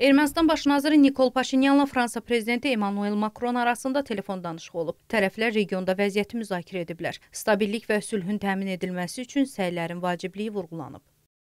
Ermənistan baş naziri Nikol Paşinyanla Fransa prezidenti Emmanuel Makron arasında telefon danışığı olub. Tərəflər regionda vəziyyəti müzakirə ediblər. Stabillik və sülhün təmin edilməsi üçün səylərin vacibliyi vurğulanıb.